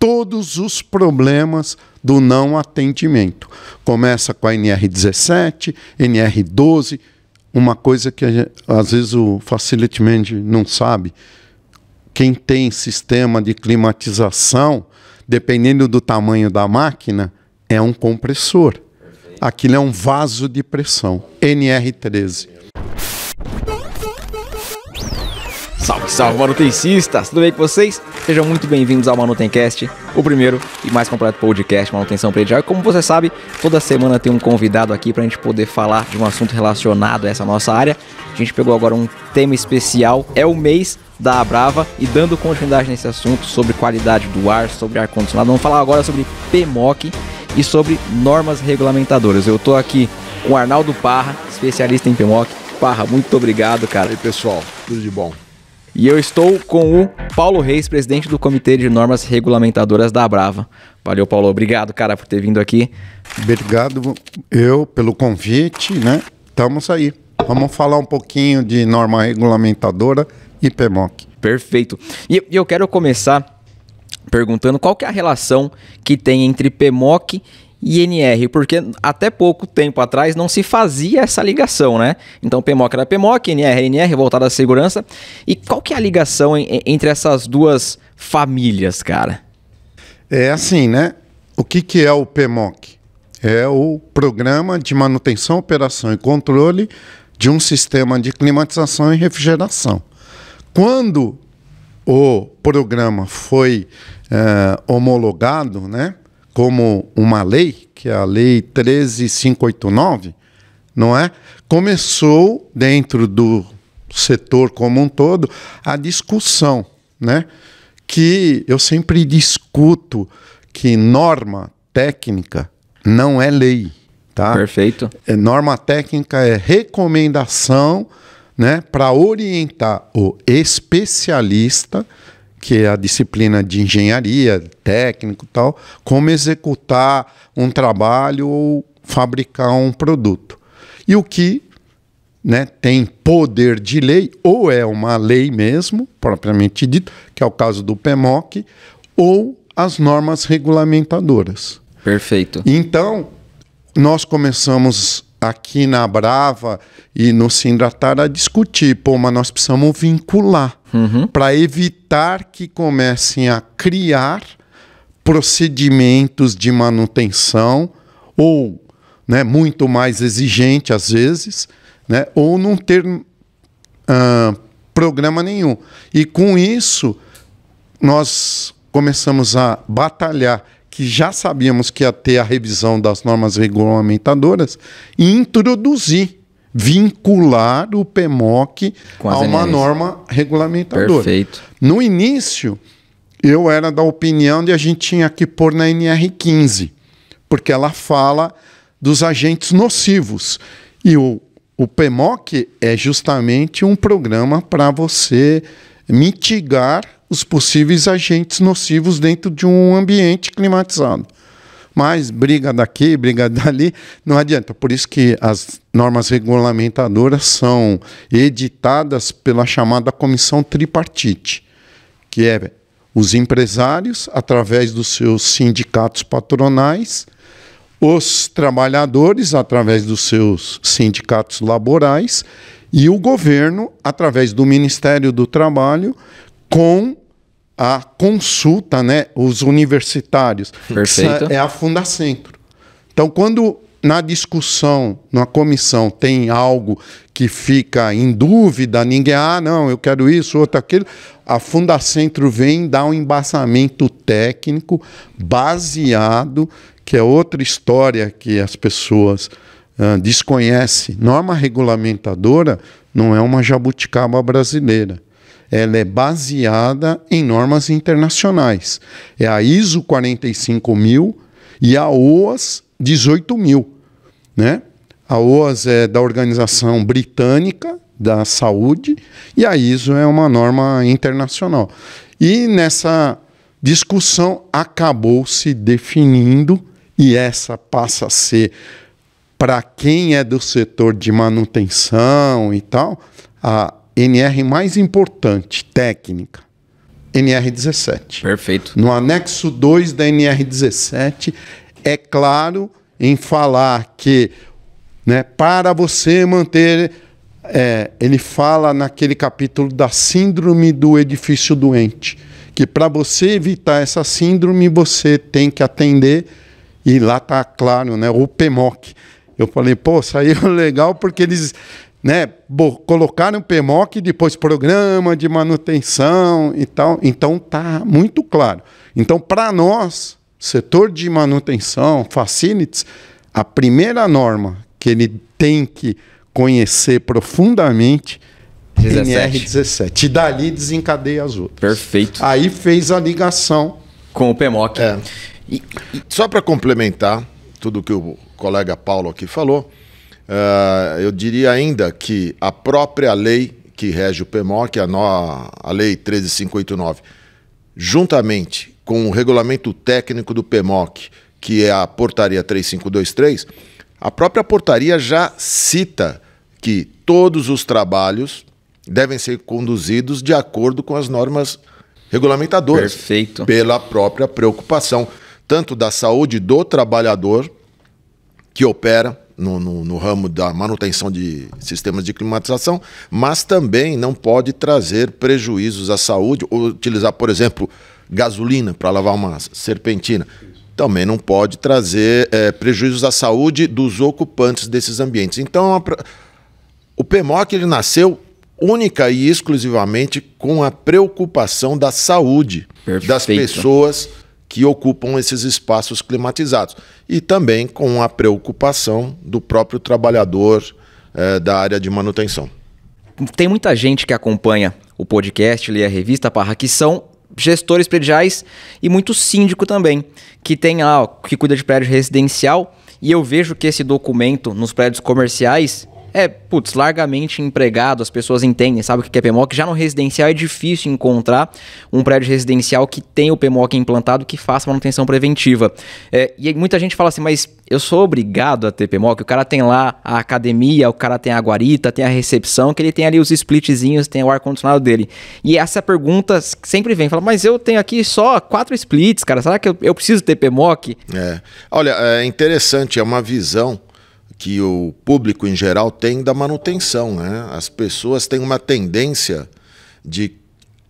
todos os problemas do não atendimento. Começa com a NR17, NR12, uma coisa que às vezes o facility manager não sabe. Quem tem sistema de climatização, dependendo do tamanho da máquina, é um compressor. Aquilo é um vaso de pressão. NR13. Salve, salve, manutencistas! Tudo bem com vocês? Sejam muito bem-vindos ao Manutencast, o primeiro e mais completo podcast manutenção predial. E como você sabe, toda semana tem um convidado aqui para a gente poder falar de um assunto relacionado a essa nossa área. A gente pegou agora um tema especial, é o mês da Abrava e dando continuidade nesse assunto sobre qualidade do ar, sobre ar-condicionado. Vamos falar agora sobre PMOC e sobre normas regulamentadoras. Eu estou aqui com o Arnaldo Parra, especialista em PMOC. Parra, muito obrigado, cara. E aí, pessoal, tudo de bom. E eu estou com o Paulo Reis, presidente do Comitê de Normas Regulamentadoras da Brava. Valeu, Paulo. Obrigado, cara, por ter vindo aqui. Obrigado eu pelo convite, né? Estamos aí. Vamos falar um pouquinho de norma regulamentadora e PMOC. Perfeito. E eu quero começar perguntando qual que é a relação que tem entre PMOC INR, porque até pouco tempo atrás não se fazia essa ligação, né? Então PMOC era PMOC, NR, NR, voltada à segurança. E qual que é a ligação em, entre essas duas famílias, cara? É assim, né? O que, que é o PMOC? É o Programa de Manutenção, Operação e Controle de um Sistema de Climatização e Refrigeração. Quando o programa foi eh, homologado, né? como uma lei, que é a Lei 13589, não é? Começou dentro do setor como um todo a discussão, né? Que eu sempre discuto que norma técnica não é lei, tá? Perfeito. É, norma técnica é recomendação, né, para orientar o especialista que é a disciplina de engenharia, técnico tal, como executar um trabalho ou fabricar um produto. E o que né, tem poder de lei, ou é uma lei mesmo, propriamente dito, que é o caso do PEMOC, ou as normas regulamentadoras. Perfeito. Então, nós começamos aqui na Brava e no Sindratar a discutir, pô, mas nós precisamos vincular uhum. para evitar que comecem a criar procedimentos de manutenção ou né, muito mais exigente às vezes, né, ou não ter uh, programa nenhum. E com isso, nós começamos a batalhar que já sabíamos que ia ter a revisão das normas regulamentadoras e introduzir, vincular o PMOC a uma norma regulamentadora. Perfeito. No início, eu era da opinião de a gente tinha que pôr na NR15, porque ela fala dos agentes nocivos. E o, o PMOC é justamente um programa para você mitigar os possíveis agentes nocivos dentro de um ambiente climatizado. Mas briga daqui, briga dali, não adianta. Por isso que as normas regulamentadoras são editadas pela chamada comissão tripartite, que é os empresários, através dos seus sindicatos patronais, os trabalhadores, através dos seus sindicatos laborais, e o governo, através do Ministério do Trabalho, com a consulta, né, os universitários. Perfeito. É a Fundacentro. Então, quando na discussão, na comissão, tem algo que fica em dúvida, ninguém, ah, não, eu quero isso, outro aquilo, a Fundacentro vem dar um embasamento técnico baseado, que é outra história que as pessoas uh, desconhecem. Norma é regulamentadora não é uma jabuticaba brasileira ela é baseada em normas internacionais. É a ISO 45000 e a OAS 18000, né? A OAS é da Organização Britânica da Saúde e a ISO é uma norma internacional. E nessa discussão acabou se definindo e essa passa a ser para quem é do setor de manutenção e tal, a, NR mais importante, técnica, NR17. Perfeito. No anexo 2 da NR17, é claro em falar que né, para você manter. É, ele fala naquele capítulo da síndrome do edifício doente, que para você evitar essa síndrome, você tem que atender, e lá está claro, né, o PMOC. Eu falei, pô, saiu legal porque eles né, colocaram o PMOC, depois programa de manutenção e tal. Então tá muito claro. Então para nós, setor de manutenção, facilities, a primeira norma que ele tem que conhecer profundamente é NR17. E dali desencadeia as outras. Perfeito. Aí fez a ligação. Com o PMOC. É. E, e... Só para complementar tudo que o colega Paulo aqui falou, Uh, eu diria ainda que a própria lei que rege o PMOC, é a, no, a Lei 13589, juntamente com o regulamento técnico do PMOC, que é a Portaria 3523, a própria portaria já cita que todos os trabalhos devem ser conduzidos de acordo com as normas regulamentadoras. Perfeito. Pela própria preocupação, tanto da saúde do trabalhador que opera, no, no, no, ramo da manutenção de sistemas de climatização, mas também não pode trazer prejuízos à saúde, ou utilizar, por exemplo, gasolina para lavar uma serpentina. Também não pode trazer é, prejuízos à saúde dos ocupantes desses ambientes. Então, é a, o PMOC ele nasceu única e exclusivamente com a preocupação da saúde Perfeito. das pessoas que ocupam esses espaços climatizados. E também com a preocupação do próprio trabalhador eh, da área de manutenção. Tem muita gente que acompanha o podcast e a revista Parra, que são gestores prediais e muito síndico também, que tem ah, que cuida de prédio residencial. E eu vejo que esse documento nos prédios comerciais é, putz, largamente empregado, as pessoas entendem, sabe o que é PMOC. Já no residencial é difícil encontrar um prédio residencial que tenha o PMOC implantado que faça manutenção preventiva. É, e muita gente fala assim, mas eu sou obrigado a ter PMOC? O cara tem lá a academia, o cara tem a guarita, tem a recepção, que ele tem ali os splitzinhos, tem o ar-condicionado dele. E essa pergunta sempre vem, fala, mas eu tenho aqui só quatro splits, cara, será que eu, eu preciso ter PMOC? É, olha, é interessante, é uma visão que o público em geral tem da manutenção. Né? As pessoas têm uma tendência de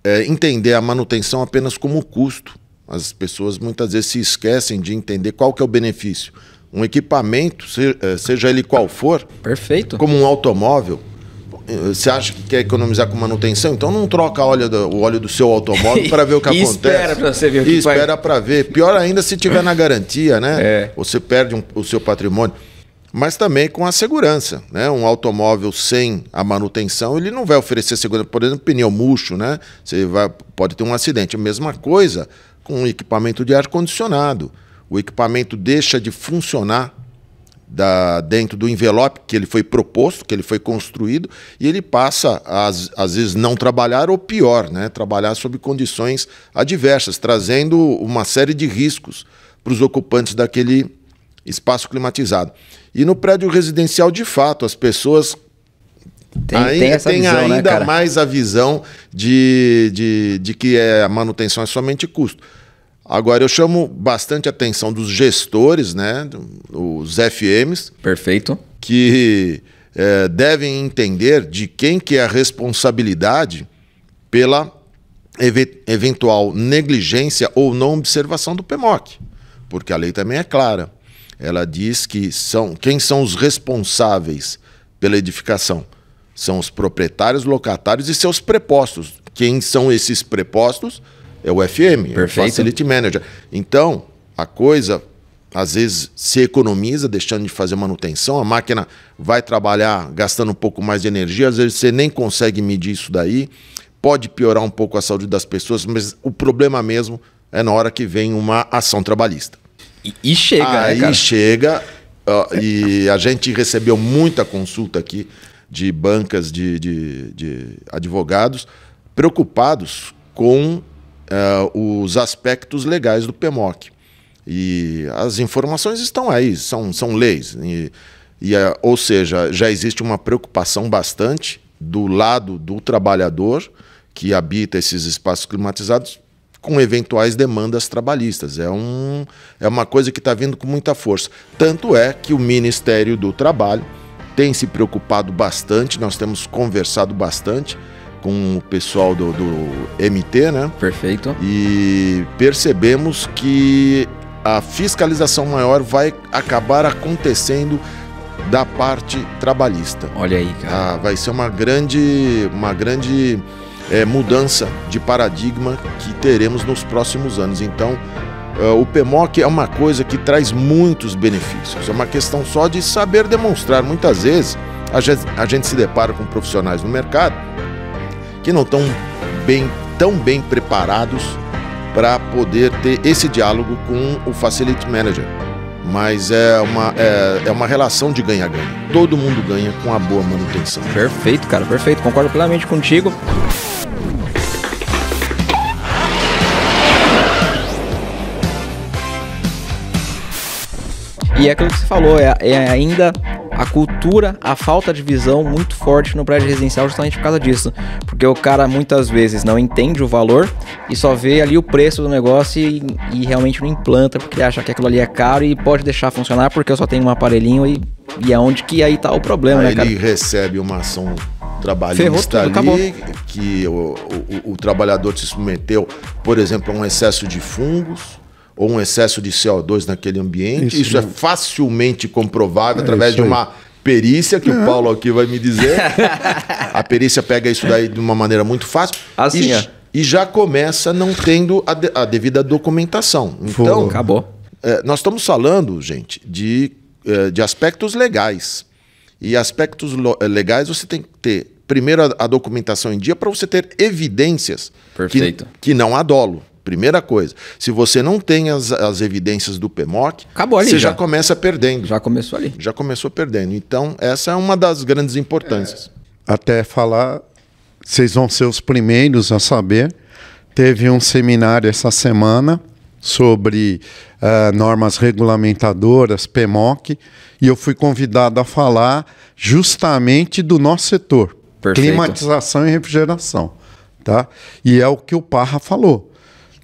é, entender a manutenção apenas como custo. As pessoas muitas vezes se esquecem de entender qual que é o benefício. Um equipamento, é, seja ele qual for, perfeito, como um automóvel, você acha que quer economizar com manutenção? Então não troca óleo do, o óleo do seu automóvel para ver o que acontece. espera para você ver o que E espera para ver. Pior ainda se tiver na garantia, né? É. Você perde um, o seu patrimônio mas também com a segurança. Né? Um automóvel sem a manutenção, ele não vai oferecer segurança. Por exemplo, pneu murcho, né? Você vai, pode ter um acidente. A mesma coisa com o equipamento de ar-condicionado. O equipamento deixa de funcionar da, dentro do envelope que ele foi proposto, que ele foi construído, e ele passa, às, às vezes, não trabalhar, ou pior, né? trabalhar sob condições adversas, trazendo uma série de riscos para os ocupantes daquele espaço climatizado. E no prédio residencial, de fato, as pessoas tem, ainda, tem, essa tem visão, né, ainda né, mais a visão de, de, de que é, a manutenção é somente custo. Agora, eu chamo bastante a atenção dos gestores, né, os FMs. Perfeito. Que é, devem entender de quem que é a responsabilidade pela ev eventual negligência ou não observação do PMOC. Porque a lei também é clara ela diz que são quem são os responsáveis pela edificação são os proprietários, locatários e seus prepostos. Quem são esses prepostos? É o FM, é Perfeito. o Facility Manager. Então, a coisa às vezes se economiza deixando de fazer manutenção, a máquina vai trabalhar gastando um pouco mais de energia, às vezes você nem consegue medir isso daí, pode piorar um pouco a saúde das pessoas, mas o problema mesmo é na hora que vem uma ação trabalhista. E, e chega, né, Aí né, chega. e a gente recebeu muita consulta aqui de bancas de, de, de advogados preocupados com uh, os aspectos legais do PEMOC. E as informações estão aí, são, são leis. E, e, uh, ou seja, já existe uma preocupação bastante do lado do trabalhador que habita esses espaços climatizados com eventuais demandas trabalhistas. É, um, é uma coisa que está vindo com muita força. Tanto é que o Ministério do Trabalho tem se preocupado bastante, nós temos conversado bastante com o pessoal do, do MT, né? Perfeito. E percebemos que a fiscalização maior vai acabar acontecendo da parte trabalhista. Olha aí, cara. Ah, vai ser uma grande, uma grande é, mudança de paradigma que teremos nos próximos anos. Então, é, o PMOC é uma coisa que traz muitos benefícios. É uma questão só de saber demonstrar. Muitas vezes a gente, a gente se depara com profissionais no mercado que não estão bem, tão bem preparados para poder ter esse diálogo com o Facility Manager. Mas é uma, é, é uma relação de ganha-ganha. Todo mundo ganha com a boa manutenção. Perfeito, cara, perfeito. Concordo plenamente contigo. E é aquilo que você falou, é, é ainda a cultura, a falta de visão muito forte no prédio residencial justamente por causa disso. Porque o cara muitas vezes não entende o valor e só vê ali o preço do negócio e, e realmente não implanta porque acha que aquilo ali é caro e pode deixar funcionar porque eu só tenho um aparelhinho e, e é onde que aí tá o problema, né, aí né, cara? Ele recebe uma ação trabalhista Ferrou, ali, que o, o, o trabalhador se submeteu, por exemplo, a um excesso de fungos, ou um excesso de CO2 naquele ambiente. Isso, Isso é né? facilmente comprovável é através de uma perícia, que o é. Paulo aqui vai me dizer. a perícia pega isso daí de uma maneira muito fácil. Assim e, é. e já começa não tendo a, de, a devida documentação. Então, acabou. É, nós estamos falando, gente, de, é, de aspectos legais. E aspectos é, legais você tem que ter, primeiro, a, documentação em dia para você ter evidências Que, que não há dolo. Primeira coisa. Se você não tem as, as evidências do PMOC, você já. já. começa perdendo. Já começou ali. Já começou perdendo. Então, essa é uma das grandes importâncias. É. Até falar, vocês vão ser os primeiros a saber. Teve um seminário essa semana sobre uh, normas regulamentadoras, PMOC, e eu fui convidado a falar justamente do nosso setor, Perfeito. climatização e refrigeração. Tá? E é o que o Parra falou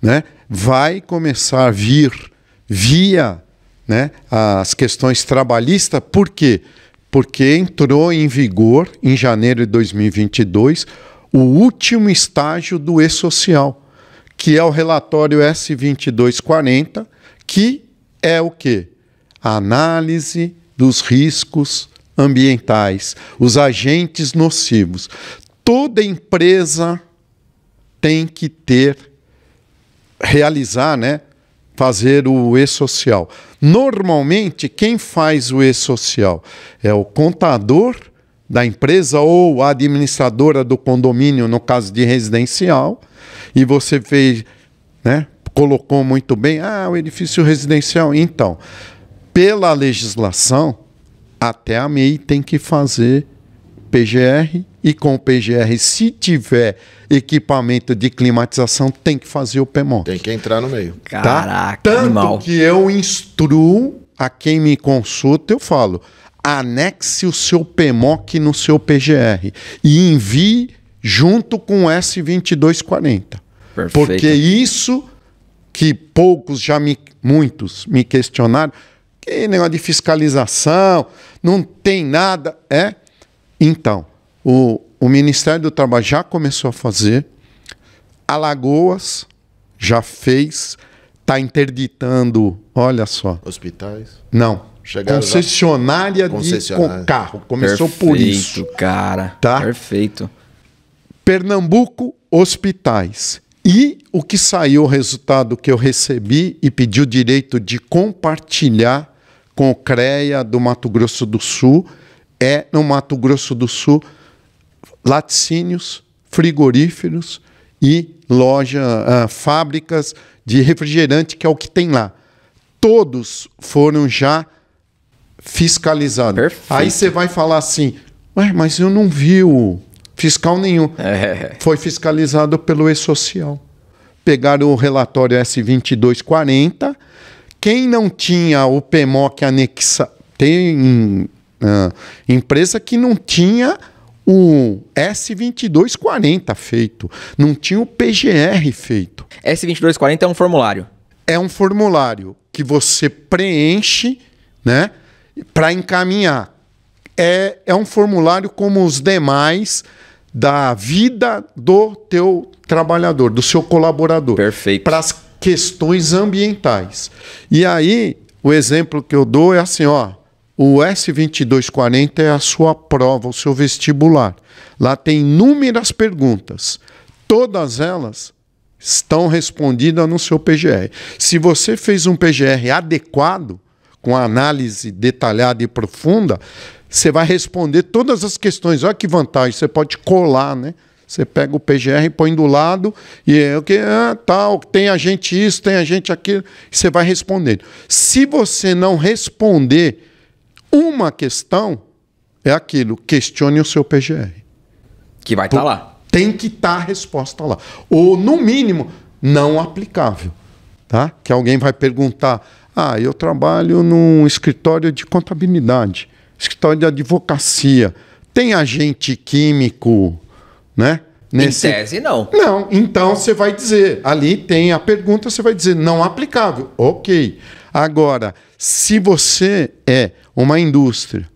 né, vai começar a vir via né, as questões trabalhistas, por quê? Porque entrou em vigor, em janeiro de 2022, o último estágio do E-Social, que é o relatório S2240, que é o quê? A análise dos riscos ambientais, os agentes nocivos. Toda empresa tem que ter realizar, né? Fazer o e-social. Normalmente, quem faz o e-social é o contador da empresa ou a administradora do condomínio, no caso de residencial, e você fez, né? Colocou muito bem, ah, o edifício residencial. Então, pela legislação, até a MEI tem que fazer PGR e com o PGR, se tiver equipamento de climatização, tem que fazer o PMO. Tem que entrar no meio. Tá? Caraca, Tanto animal. que eu instruo a quem me consulta, eu falo, anexe o seu PMOC no seu PGR e envie junto com o S2240. Perfeito. Porque isso que poucos já me, muitos me questionaram, que negócio de fiscalização, não tem nada, é então, o, o Ministério do Trabalho já começou a fazer, Alagoas já fez, está interditando, olha só. Hospitais? Não. Chegaram concessionária, de carro. Começou Perfeito, por isso. cara. Tá? Perfeito. Pernambuco, hospitais. E o que saiu, o resultado que eu recebi e pedi o direito de compartilhar com o CREA do Mato Grosso do Sul é no Mato Grosso do Sul laticínios, frigoríferos e loja, ah, fábricas de refrigerante, que é o que tem lá. Todos foram já fiscalizados. Perfeito. Aí você vai falar assim, Ué, mas eu não vi o fiscal nenhum. É. Foi fiscalizado pelo E-Social. Pegaram o relatório S2240. Quem não tinha o PMOC anexa, tem é, empresa que não tinha o S2240 feito, não tinha o PGR feito. S2240 é um formulário. É um formulário que você preenche, né, para encaminhar. É, é um formulário como os demais da vida do teu trabalhador, do seu colaborador. Perfeito. Para as questões ambientais. E aí, o exemplo que eu dou é assim, ó, o S2240 é a sua prova, o seu vestibular. Lá tem inúmeras perguntas. Todas elas estão respondidas no seu PGR. Se você fez um PGR adequado, com análise detalhada e profunda, você vai responder todas as questões. Olha que vantagem, você pode colar, né? Você pega o PGR e põe do lado, e é o que ah, tal, tem a gente isso, tem a gente aquilo, você vai respondendo. Se você não responder uma questão é aquilo: questione o seu PGR. Que vai estar tá lá. Tem que estar tá a resposta lá. Ou, no mínimo, não aplicável. Tá? Que alguém vai perguntar: ah, eu trabalho num escritório de contabilidade, escritório de advocacia. Tem agente químico, né? Nesse... Em tese, não. Não, então você vai dizer, ali tem a pergunta, você vai dizer não aplicável. Ok. Agora, se você é uma indústria.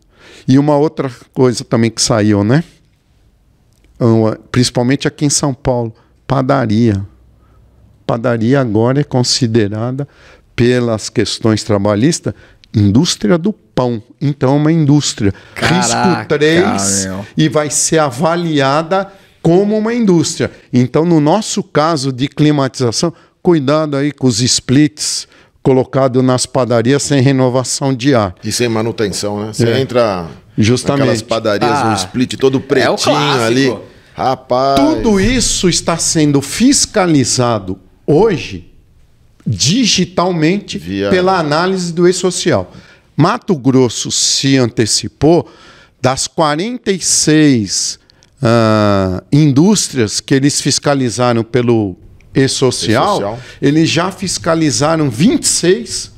E uma outra coisa também que saiu, né? Principalmente aqui em São Paulo, padaria. Padaria agora é considerada, pelas questões trabalhistas, indústria do pão. Então, é uma indústria. Caraca, Risco 3 e vai ser avaliada como uma indústria. Então, no nosso caso de climatização, cuidado aí com os splits, colocado nas padarias sem renovação de ar E sem manutenção, né? Você é. entra Justamente. naquelas padarias, ah, um split todo é pretinho é ali. Rapaz. Tudo isso está sendo fiscalizado hoje digitalmente Via... pela análise do e-social. Mato Grosso se antecipou das 46 uh, ah, indústrias que eles fiscalizaram pelo e social, e social, eles já fiscalizaram 26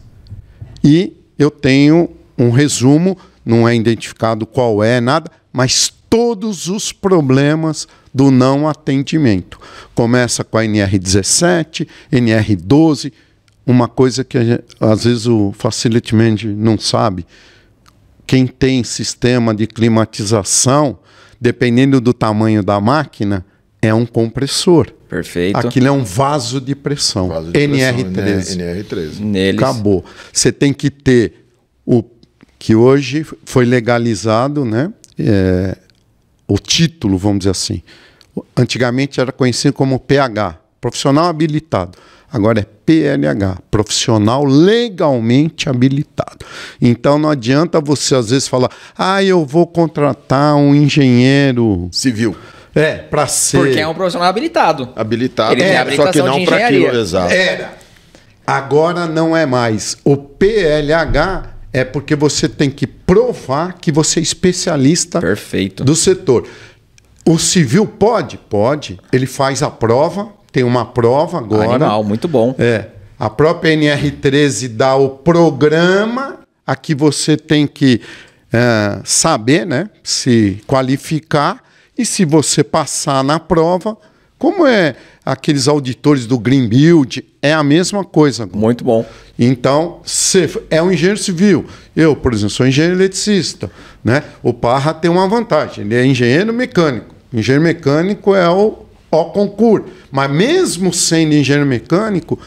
e eu tenho um resumo, não é identificado qual é, nada, mas todos os problemas do não atendimento. Começa com a NR17, NR12, uma coisa que às vezes o facility manager não sabe. Quem tem sistema de climatização, dependendo do tamanho da máquina, é um compressor. Perfeito. Aquilo é um vaso de pressão. Vaso de NR13. NR13. Né? Neles. Acabou. Você tem que ter o que hoje foi legalizado, né? É, o título, vamos dizer assim. Antigamente era conhecido como PH, profissional habilitado. Agora é PLH, profissional legalmente habilitado. Então não adianta você às vezes falar: "Ah, eu vou contratar um engenheiro civil". É, para ser. Porque é um profissional habilitado. Habilitado. Ele é, tem só que não para aquilo, exato. Era. Agora não é mais. O PLH é porque você tem que provar que você é especialista Perfeito. do setor. O civil pode? Pode. Ele faz a prova, tem uma prova agora. Animal, muito bom. É. A própria NR13 dá o programa a que você tem que é, saber, né? Se qualificar e se você passar na prova, como é aqueles auditores do Green Build, é a mesma coisa. Muito bom. Então, é um engenheiro civil. Eu, por exemplo, sou engenheiro eletricista. Né? O Parra tem uma vantagem, ele é engenheiro mecânico. Engenheiro mecânico é o, o concurso. Mas mesmo sendo engenheiro mecânico,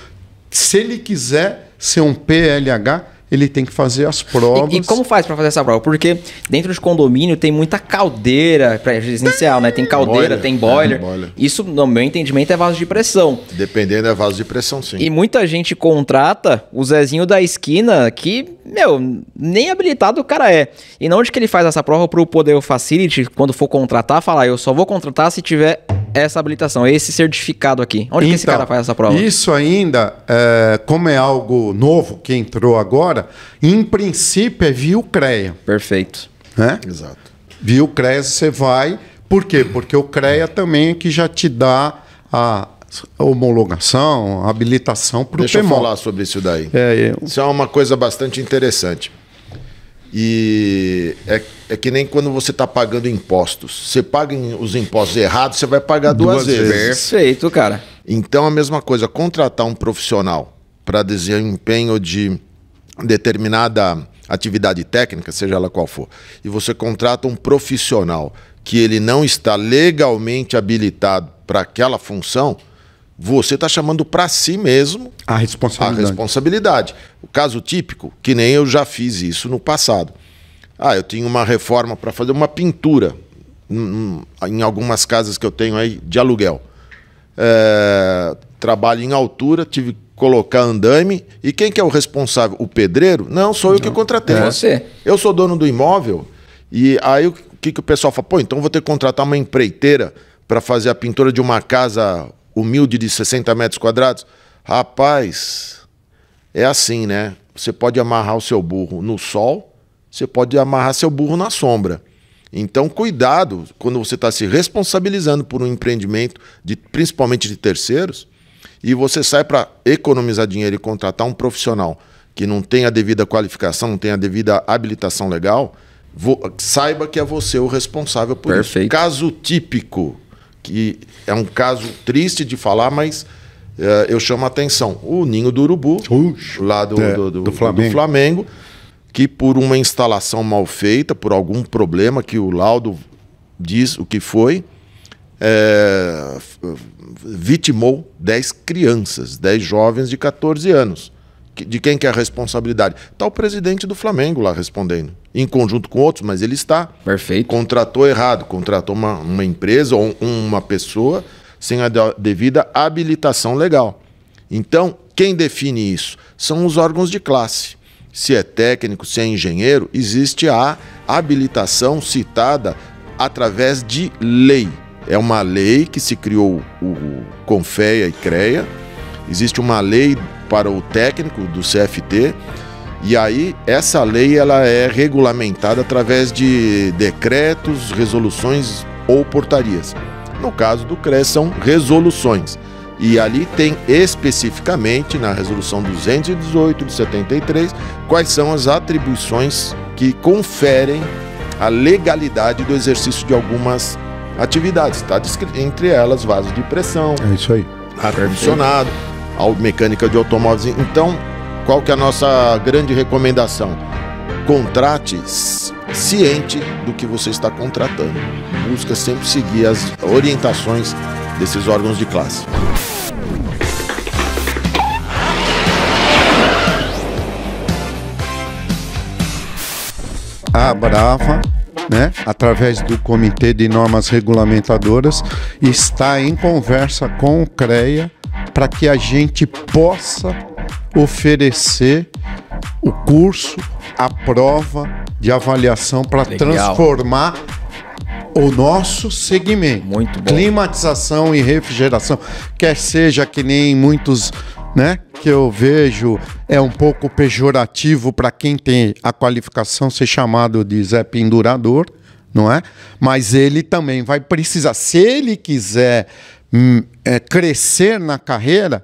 se ele quiser ser um PLH, ele tem que fazer as provas. E, e como faz para fazer essa prova? Porque dentro de condomínio tem muita caldeira residencial, né? Tem caldeira, boiler, tem é, boiler. É, boiler. Isso, no meu entendimento, é vaso de pressão. Dependendo, é vaso de pressão, sim. E muita gente contrata o Zezinho da esquina, que, meu, nem habilitado o cara é. E não de que ele faz essa prova para o poder facility, quando for contratar, falar, ah, eu só vou contratar se tiver essa habilitação, esse certificado aqui? Onde então, que esse então, cara faz essa prova? Isso ainda, é, como é algo novo que entrou agora, em princípio é via CREA. Perfeito. Né? Exato. Via o CREA você vai. Por quê? Porque o CREA também é que já te dá a, homologação, habilitação para o Deixa PMO. eu falar sobre isso daí. É, eu... É. Isso é uma coisa bastante interessante. E é, é que nem quando você está pagando impostos. Você paga os impostos errados, você vai pagar duas, duas vezes. vezes. Perfeito, cara. Então, a mesma coisa, contratar um profissional para desempenho de determinada atividade técnica, seja ela qual for, e você contrata um profissional que ele não está legalmente habilitado para aquela função, você está chamando para si mesmo a responsabilidade. a responsabilidade. O caso típico, que nem eu já fiz isso no passado. Ah, eu tinha uma reforma para fazer, uma pintura em algumas casas que eu tenho aí de aluguel. É, trabalho em altura, tive que colocar andaime. E quem que é o responsável? O pedreiro? Não, sou eu que contratei. É você. Eu sou dono do imóvel. E aí o que, que o pessoal fala? Pô, então vou ter que contratar uma empreiteira para fazer a pintura de uma casa humilde de 60 metros quadrados. Rapaz, é assim, né? Você pode amarrar o seu burro no sol, você pode amarrar seu burro na sombra. Então, cuidado quando você está se responsabilizando por um empreendimento, de, principalmente de terceiros, e você sai para economizar dinheiro e contratar um profissional que não tem a devida qualificação, não tem a devida habilitação legal, saiba que é você o responsável por Perfeito. isso. Caso típico que é um caso triste de falar, mas é, eu chamo a atenção. O Ninho do Urubu, lá do, é, do, do, do, Flamengo. do, Flamengo. que por uma instalação mal feita, por algum problema que o laudo diz o que foi, é, vitimou 10 crianças, 10 jovens de 14 anos de quem que é a responsabilidade? Está o presidente do Flamengo lá respondendo, em conjunto com outros, mas ele está. Perfeito. Contratou errado, contratou uma, uma empresa ou uma pessoa sem a devida habilitação legal. Então, quem define isso? São os órgãos de classe. Se é técnico, se é engenheiro, existe a habilitação citada através de lei. É uma lei que se criou o, Confeia e creia Existe uma lei para o técnico do CFT. E aí essa lei ela é regulamentada através de decretos, resoluções ou portarias. No caso do CRES são resoluções. E ali tem especificamente na resolução 218 de 73 quais são as atribuições que conferem a legalidade do exercício de algumas atividades. Está entre elas vasos de pressão, é isso aí, ar condicionado a mecânica de automóveis. Então, qual que é a nossa grande recomendação? Contrate ciente do que você está contratando. Busca sempre seguir as orientações desses órgãos de classe. A Brava né, através do Comitê de Normas Regulamentadoras, está em conversa com o CREA para que a gente possa oferecer o curso, a prova de avaliação para transformar o nosso segmento. Muito bom. Climatização e refrigeração, quer seja que nem muitos, né, que eu vejo é um pouco pejorativo para quem tem a qualificação ser chamado de Zé Pendurador, não é? Mas ele também vai precisar, se ele quiser Hum, é, crescer na carreira,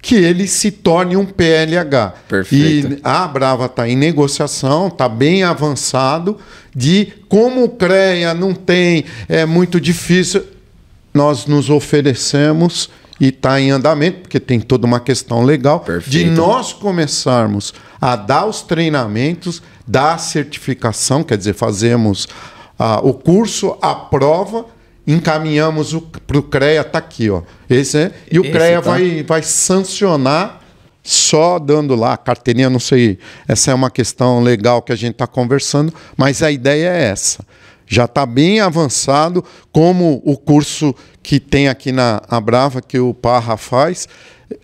que ele se torne um PLH. Perfeito. E a ah, Brava está em negociação, está bem avançado, de como o CREA não tem, é muito difícil, nós nos oferecemos e está em andamento, porque tem toda uma questão legal, Perfeito. de nós começarmos a dar os treinamentos, dar a certificação, quer dizer, fazemos ah, o curso, a prova, encaminhamos para o CREA, está aqui, ó. Esse, é, e o Esse CREA tá? vai, vai sancionar só dando lá carteirinha, não sei. Essa é uma questão legal que a gente está conversando, mas a ideia é essa. Já está bem avançado, como o curso que tem aqui na Brava que o Parra faz,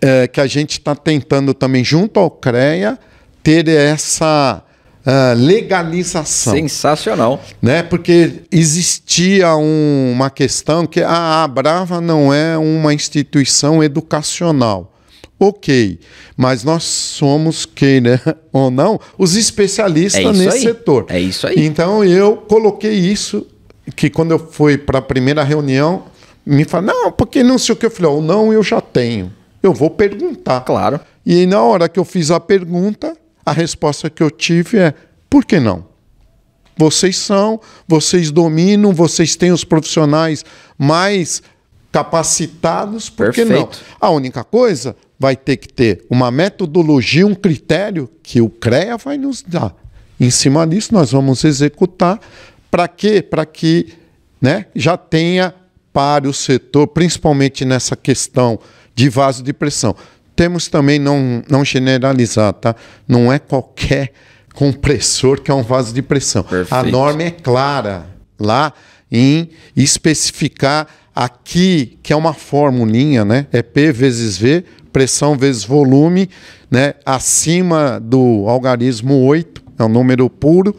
é, que a gente está tentando também, junto ao CREA, ter essa ah, legalização. Sensacional. Né? Porque existia um, uma questão que a Brava não é uma instituição educacional. Ok, mas nós somos quem, né? Ou não, os especialistas é nesse aí. setor. É isso aí. Então eu coloquei isso, que quando eu fui para a primeira reunião, me falaram, não, porque não sei o que. Eu falei, oh, não, eu já tenho. Eu vou perguntar. Claro. E na hora que eu fiz a pergunta, a resposta que eu tive é: por que não? Vocês são, vocês dominam, vocês têm os profissionais mais capacitados, por Perfeito. que não? A única coisa vai ter que ter uma metodologia, um critério que o CREA vai nos dar. Em cima disso, nós vamos executar para quê? Para que né, já tenha para o setor, principalmente nessa questão de vaso de pressão temos também não, não generalizar, tá? Não é qualquer compressor que é um vaso de pressão. Perfeito. A norma é clara lá em especificar aqui que é uma formulinha, né? É P vezes V, pressão vezes volume, né? Acima do algarismo 8, é um número puro.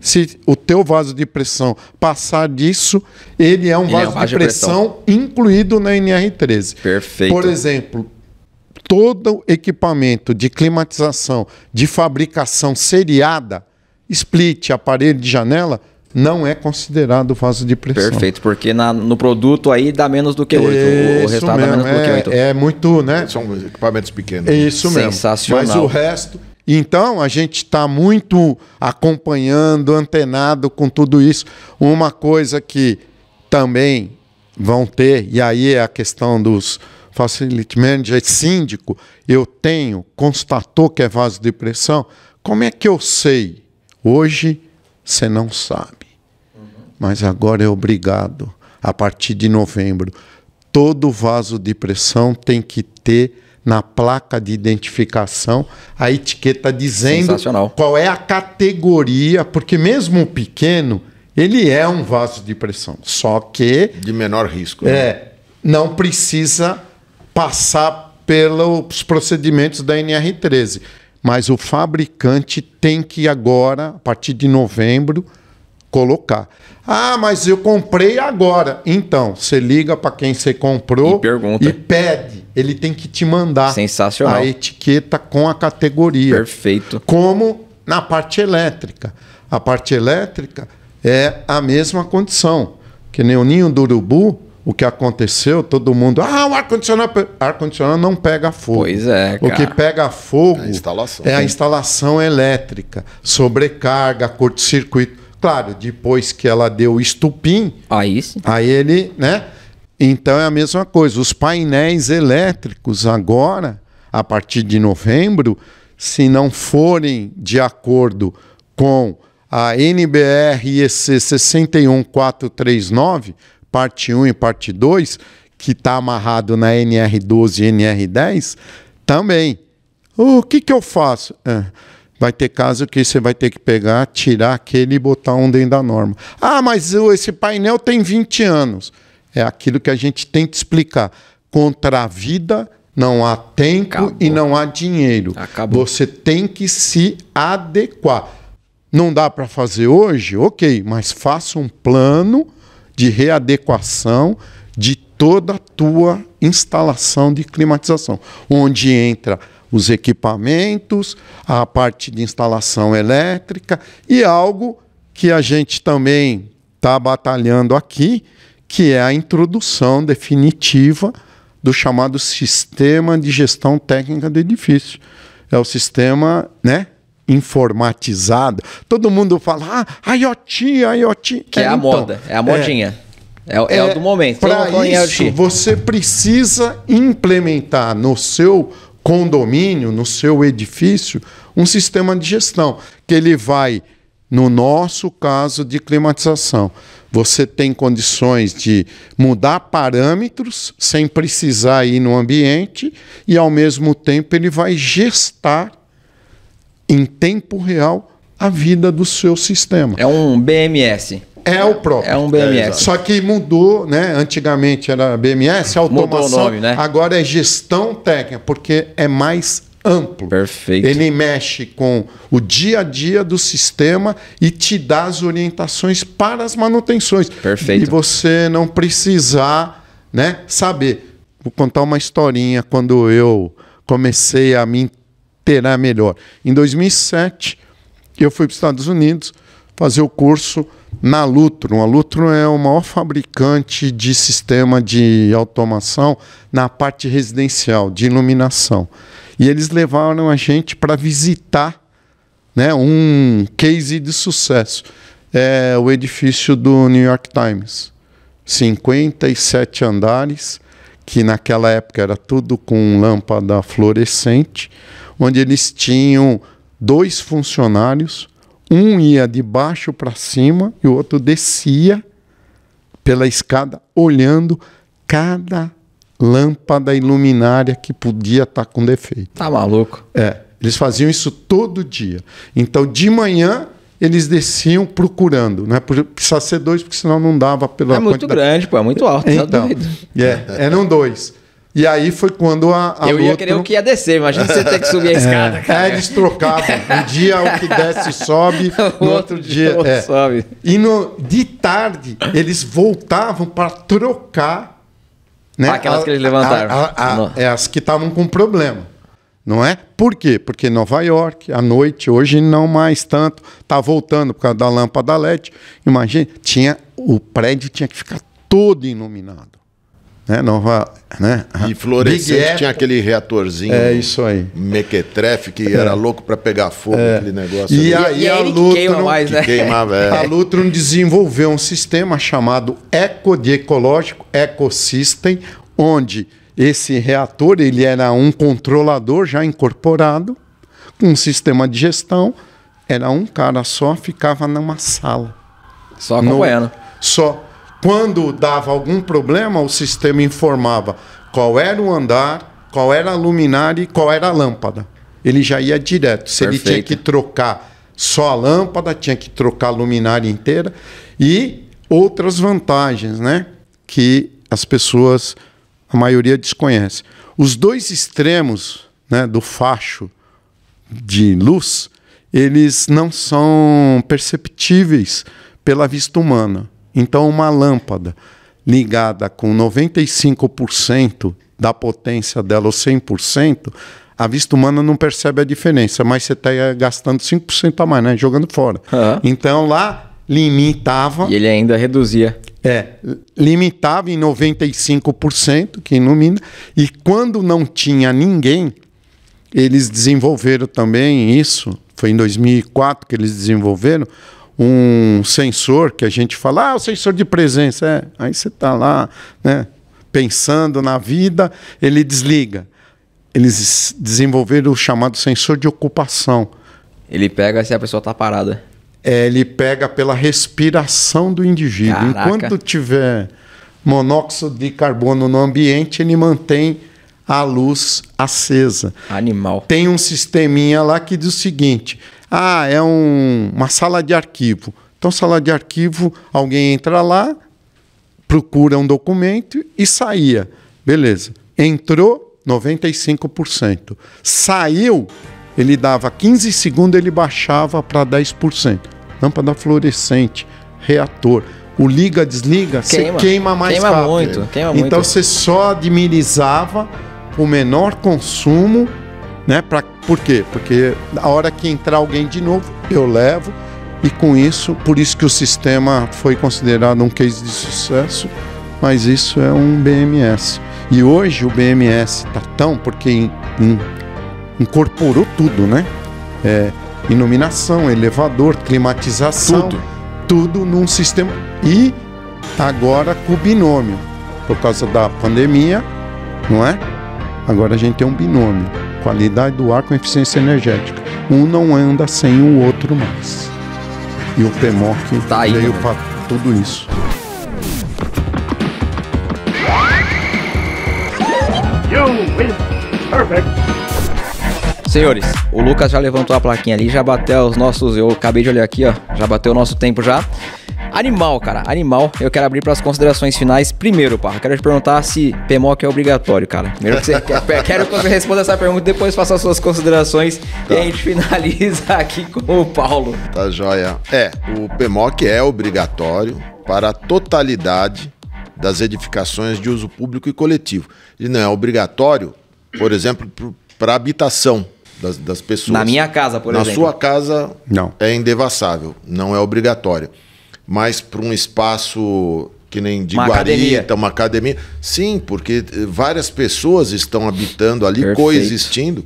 Se o teu vaso de pressão passar disso, ele é um ele vaso é de pressão, pressão incluído na NR13. Perfeito. Por exemplo, todo equipamento de climatização, de fabricação seriada, split, aparelho de janela, não é considerado vaso de pressão. Perfeito, porque na, no produto aí dá menos do que 8. Isso o resultado mesmo, dá menos é, do que 8. É, é muito, né? São equipamentos pequenos. Isso mesmo. Sensacional. Mas o resto. Então, a gente está muito acompanhando, antenado com tudo isso. Uma coisa que também vão ter, e aí é a questão dos facility manager, é síndico, eu tenho, constatou que é vasodepressão, como é que eu sei? Hoje você não sabe. Mas agora é obrigado, a partir de novembro. Todo vaso de pressão tem que ter na placa de identificação a etiqueta dizendo qual é a categoria, porque mesmo o pequeno, ele é um vaso de pressão, só que de menor risco. Né? É, né? não precisa passar pelos procedimentos da NR13. Mas o fabricante tem que agora, a partir de novembro, colocar. Ah, mas eu comprei agora. Então, você liga para quem você comprou e, pergunta. e pede. Ele tem que te mandar Sensacional. a etiqueta com a categoria. Perfeito. Como na parte elétrica. A parte elétrica é a mesma condição. Que nem o ninho do urubu, o que aconteceu, todo mundo. Ah, o ar-condicionado. Ar-condicionado não pega fogo. Pois é. Cara. O que pega fogo é a é a instalação elétrica, sobrecarga, curto-circuito. Claro, depois que ela deu estupim. Aí sim. Aí ele, né? Então é a mesma coisa. Os painéis elétricos agora, a partir de novembro, se não forem de acordo com a NBR EC 61439, parte 1 e parte 2, que está amarrado na NR12 e NR10, também. O que, que eu faço? É, vai ter caso que você vai ter que pegar, tirar aquele e botar um dentro da norma. Ah, mas esse painel tem 20 anos. É aquilo que a gente tem que explicar. Contra a vida não há tempo Acabou. e não há dinheiro. Acabou. Você tem que se adequar. Não dá para fazer hoje? Ok, mas faça um plano de readequação de toda a tua instalação de climatização, onde entra os equipamentos, a parte de instalação elétrica e algo que a gente também está batalhando aqui, que é a introdução definitiva do chamado sistema de gestão técnica do edifício. É o sistema, né? informatizada. Todo mundo fala, ah, IoT, IoT. Que é a então, moda, é a é. modinha. É, é, é, é, o é, do momento. Para isso, você precisa implementar no seu condomínio, no seu edifício, um sistema de gestão que ele vai, no nosso caso de climatização, você tem condições de mudar parâmetros sem precisar ir no ambiente e ao mesmo tempo ele vai gestar em tempo real a vida do seu sistema. É um BMS. É o próprio. É um BMS. É, Só que mudou, né? Antigamente era BMS, automação. Mudou o nome, né? Agora é gestão técnica, porque é mais amplo. Perfeito. Ele mexe com o dia a dia do sistema e te dá as orientações para as manutenções. Perfeito. E você não precisar, né, saber. Vou contar uma historinha quando eu comecei a me terá né, melhor. Em 2007, eu fui para os Estados Unidos fazer o curso na Lutron. A Lutron é o maior fabricante de sistema de automação na parte residencial, de iluminação. E eles levaram a gente para visitar né, um case de sucesso. É o edifício do New York Times. 57 andares, que naquela época era tudo com lâmpada fluorescente onde eles tinham dois funcionários, um ia de baixo para cima e o outro descia pela escada olhando cada lâmpada iluminária que podia estar tá com defeito. Tá maluco? É, eles faziam isso todo dia. Então, de manhã eles desciam procurando, né? Precisa ser dois, porque senão não dava pela. É muito quantidade. grande, pô, é muito alto. Tá então, tá doido. eram é, é, dois. E aí foi quando a. a eu ia querer o que ia descer, imagina você ter que subir a é, escada. É, cara. É, eles trocavam. Um dia o que desce sobe, o no outro, dia. é. sobe. E no, de tarde eles voltavam para trocar. Né, ah, aquelas a, que eles levantaram. A, é, as que estavam com problema. Não é? Por quê? Porque Nova York, à noite, hoje não mais tanto, tá voltando por causa da lâmpada LED. Imagina, tinha, o prédio tinha que ficar todo iluminado né? Nova, né? E fluorescente tinha aquele reatorzinho. É isso aí. Mequetrefe que é. era louco para pegar fogo é. aquele negócio. E ali. aí e a Lutron queima mais, né? que né? queimava, é. a Lutron desenvolveu um sistema chamado Eco de Ecológico Ecosystem, onde esse reator ele era um controlador já incorporado com um sistema de gestão. Era um cara só, ficava numa sala. Só com ela. só quando dava algum problema, o sistema informava qual era o andar, qual era a luminária e qual era a lâmpada. Ele já ia direto. Se Perfeito. ele tinha que trocar só a lâmpada, tinha que trocar a luminária inteira. E outras vantagens, né? Que as pessoas, a maioria desconhece. Os dois extremos né, do facho de luz, eles não são perceptíveis pela vista humana. Então, uma lâmpada ligada com 95% da potência dela ou 100%, a vista humana não percebe a diferença, mas você está eh, gastando 5% a mais, né? jogando fora. Uhum. Então, lá limitava. E ele ainda reduzia. É, limitava em 95% que ilumina, e quando não tinha ninguém, eles desenvolveram também isso, foi em 2004 que eles desenvolveram um sensor que a gente fala, ah, o sensor de presença. É, aí você está lá, né, pensando na vida, ele desliga. Eles desenvolveram o chamado sensor de ocupação. Ele pega se a pessoa está parada. É, ele pega pela respiração do indivíduo. Caraca. Enquanto tiver monóxido de carbono no ambiente, ele mantém a luz acesa. Animal. Tem um sisteminha lá que diz o seguinte: ah, é um, uma sala de arquivo. Então, sala de arquivo, alguém entra lá, procura um documento e saía. Beleza. Entrou 95%. Saiu, ele dava 15 segundos, ele baixava para 10%. Lâmpada fluorescente, reator. O liga, desliga, queima. você queima mais queima rápido. Muito, queima então muito. você só administrava o menor consumo né? Pra, por quê? Porque a hora que entrar alguém de novo, eu levo. E com isso, por isso que o sistema foi considerado um case de sucesso, mas isso é um BMS. E hoje o BMS está tão, porque in, in, incorporou tudo, né? É, iluminação, elevador, climatização, tudo. tudo num sistema. E agora com o binômio, por causa da pandemia, não é? Agora a gente tem um binômio qualidade do ar com eficiência energética. Um não anda sem o outro mais. E o PEMOC tá aí, veio né? para tudo isso. Senhores, o Lucas já levantou a plaquinha ali, já bateu os nossos. Eu acabei de olhar aqui, ó. Já bateu o nosso tempo já. Animal, cara, animal. Eu quero abrir para as considerações finais. Primeiro, Parra, quero te perguntar se PMOC é obrigatório, cara. Primeiro que você quer, quero que você responda essa pergunta, depois faça as suas considerações tá. e a gente finaliza aqui com o Paulo. Tá joia. É, o PMOC é obrigatório para a totalidade das edificações de uso público e coletivo. Ele não é obrigatório, por exemplo, para habitação. Das, das, pessoas. Na minha casa, por Na exemplo. Na sua casa não. é indevassável, não é obrigatório mais para um espaço que nem de uma guarita, academia. uma academia. Sim, porque eh, várias pessoas estão habitando ali, Perfeito. coexistindo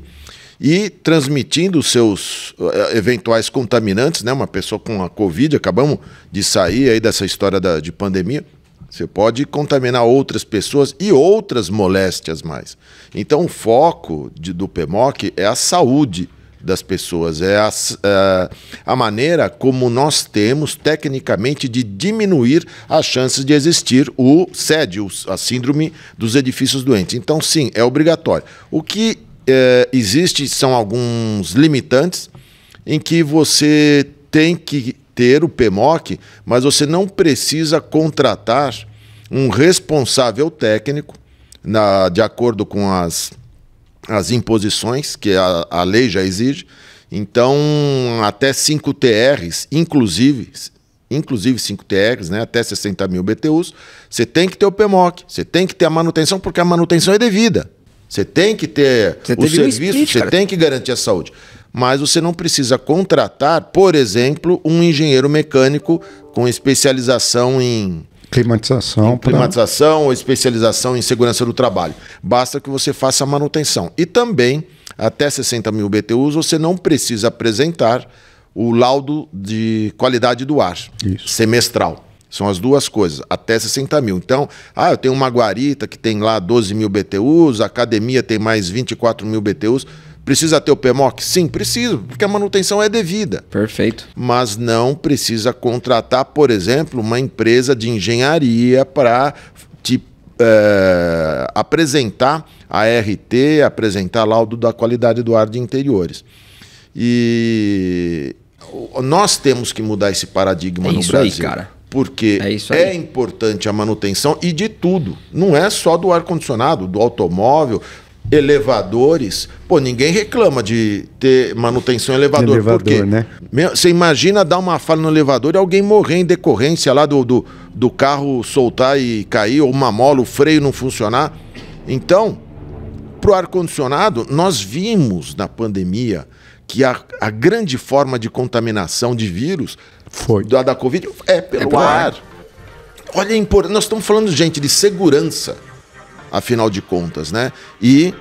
e transmitindo os seus eh, eh, eventuais contaminantes, né? Uma pessoa com a Covid, acabamos de sair aí dessa história da, de pandemia. Você pode contaminar outras pessoas e outras moléstias mais. Então, o foco de, do PEMOC é a saúde das pessoas, é a, a, é, a maneira como nós temos tecnicamente de diminuir as chances de existir o SED, a síndrome dos edifícios doentes. Então, sim, é obrigatório. O que é, existe são alguns limitantes em que você tem que ter o PMOC, mas você não precisa contratar um responsável técnico, na, de acordo com as as imposições que a, a lei já exige. Então, até 5 TRs, inclusive, inclusive 5 TRs, né, até 60 mil BTUs, você tem que ter o PMOC, você tem que ter a manutenção, porque a manutenção é devida. Você tem que ter você o serviço, você tem que garantir a saúde. Mas você não precisa contratar, por exemplo, um engenheiro mecânico com especialização em Climatização. Climatização pra... especialização em segurança do trabalho. Basta que você faça a manutenção. E também, até 60 mil BTUs, você não precisa apresentar o laudo de qualidade do ar Isso. semestral. São as duas coisas, até 60 mil. Então, ah, eu tenho uma guarita que tem lá 12 mil BTUs, a academia tem mais 24 mil BTUs. Precisa ter o PMOC? Sim, preciso, porque a manutenção é devida. Perfeito. Mas não precisa contratar, por exemplo, uma empresa de engenharia para te é, apresentar a RT, apresentar laudo da qualidade do ar de interiores. E nós temos que mudar esse paradigma é no Brasil. Aí, cara. Porque é, é importante a manutenção e de tudo. Não é só do ar-condicionado, do automóvel, elevadores, pô, ninguém reclama de ter manutenção elevador. elevador porque né? Você imagina dar uma falha no elevador e alguém morrer em decorrência lá do, do, do carro soltar e cair, ou uma mola, o freio não funcionar. Então, para o ar-condicionado, nós vimos na pandemia que a, a, grande forma de contaminação de vírus Foi. Da, da Covid é pelo, é pelo ar. ar. Olha, nós estamos falando, gente, de segurança afinal de contas, né? E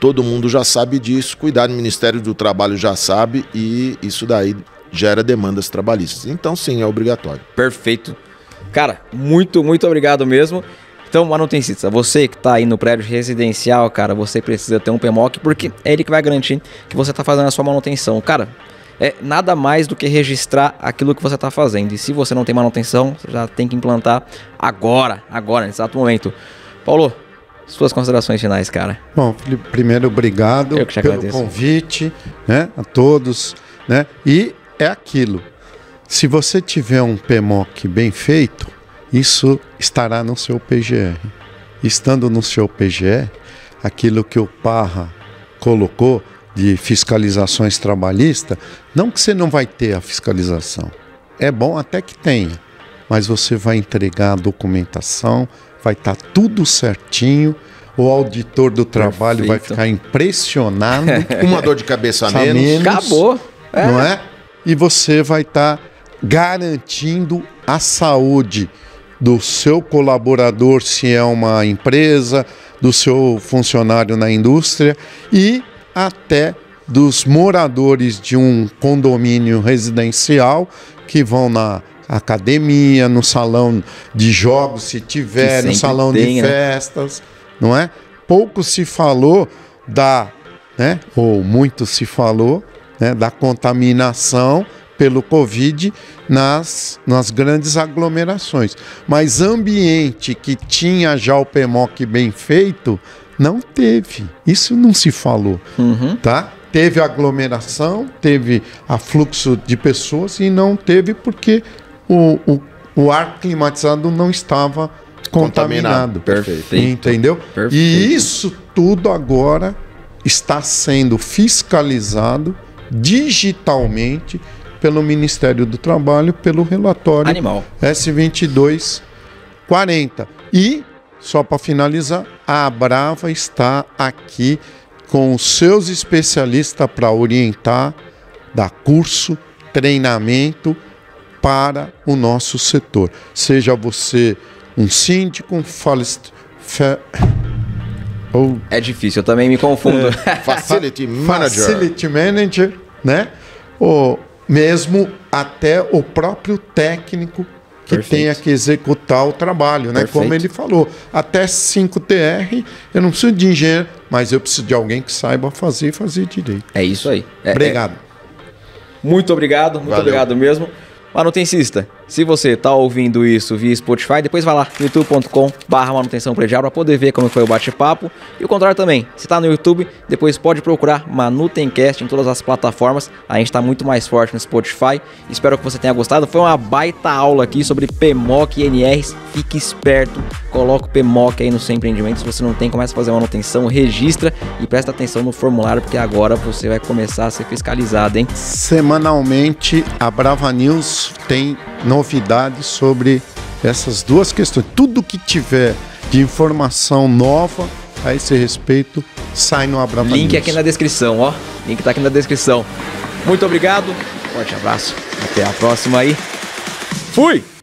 todo mundo já sabe disso, cuidar do Ministério do Trabalho já sabe e isso daí gera demandas trabalhistas. Então sim, é obrigatório. Perfeito. Cara, muito, muito obrigado mesmo. Então, manutencista, você que está aí no prédio residencial, cara, você precisa ter um PMOC, porque é ele que vai garantir que você está fazendo a sua manutenção. Cara, é nada mais do que registrar aquilo que você está fazendo. E se você não tem manutenção, você já tem que implantar agora, agora, nesse exato momento. Paulo, suas considerações finais, cara. Bom, Felipe, primeiro, obrigado pelo convite, né, a todos, né? E é aquilo. Se você tiver um PMOC bem feito, isso estará no seu PGR. Estando no seu PGR, aquilo que o Parra colocou de fiscalizações trabalhistas, não que você não vai ter a fiscalização. É bom até que tenha, mas você vai entregar a documentação, vai estar tá tudo certinho. O auditor do trabalho Perfeito. vai ficar impressionado. É. Uma dor de cabeça a menos. menos. Acabou. É. Não é? E você vai estar tá garantindo a saúde do seu colaborador, se é uma empresa, do seu funcionário na indústria e até dos moradores de um condomínio residencial que vão na academia, no salão de jogos, se tiver, no salão tem, de né? festas, não é? Pouco se falou da, né, ou muito se falou, né, da contaminação pelo Covid nas, nas grandes aglomerações. Mas ambiente que tinha já o PEMOC bem feito, não teve. Isso não se falou, uhum. tá? Teve aglomeração, teve afluxo de pessoas e não teve porque o, o, o ar climatizado não estava contaminado. contaminado. Perfeito. Entendeu? Perfeito. E isso tudo agora está sendo fiscalizado digitalmente pelo Ministério do Trabalho, pelo relatório Animal. S2240. E, só para finalizar, a Brava está aqui com seus especialistas para orientar, dar curso, treinamento para o nosso setor. Seja você um síndico, um falist, Fe... Ou... É difícil, eu também me confundo. É, facility manager. Facility manager, né? Ou mesmo até o próprio técnico que Perfeito. tenha que executar o trabalho, né? Perfeito. Como ele falou, até 5TR eu não preciso de engenheiro, mas eu preciso de alguém que saiba fazer e fazer direito. É isso aí. É, é. obrigado. É... Muito obrigado, muito Valeu. obrigado mesmo manutencista. Se você está ouvindo isso via Spotify, depois vai lá no youtube.com barra manutenção predial para poder ver como foi o bate-papo. E o contrário também, se está no YouTube, depois pode procurar Manutencast em todas as plataformas. A gente está muito mais forte no Spotify. Espero que você tenha gostado. Foi uma baita aula aqui sobre PMOC e NRs. Fique esperto, coloca o PMOC aí no seu empreendimento. Se você não tem, começa a fazer manutenção, registra e presta atenção no formulário, porque agora você vai começar a ser fiscalizado, hein? Semanalmente, a Brava News tem... No novidades sobre essas duas questões. Tudo que tiver de informação nova a esse respeito, sai no Abraão. Link News. aqui na descrição, ó. Link tá aqui na descrição. Muito obrigado, forte abraço, até a próxima aí. Fui!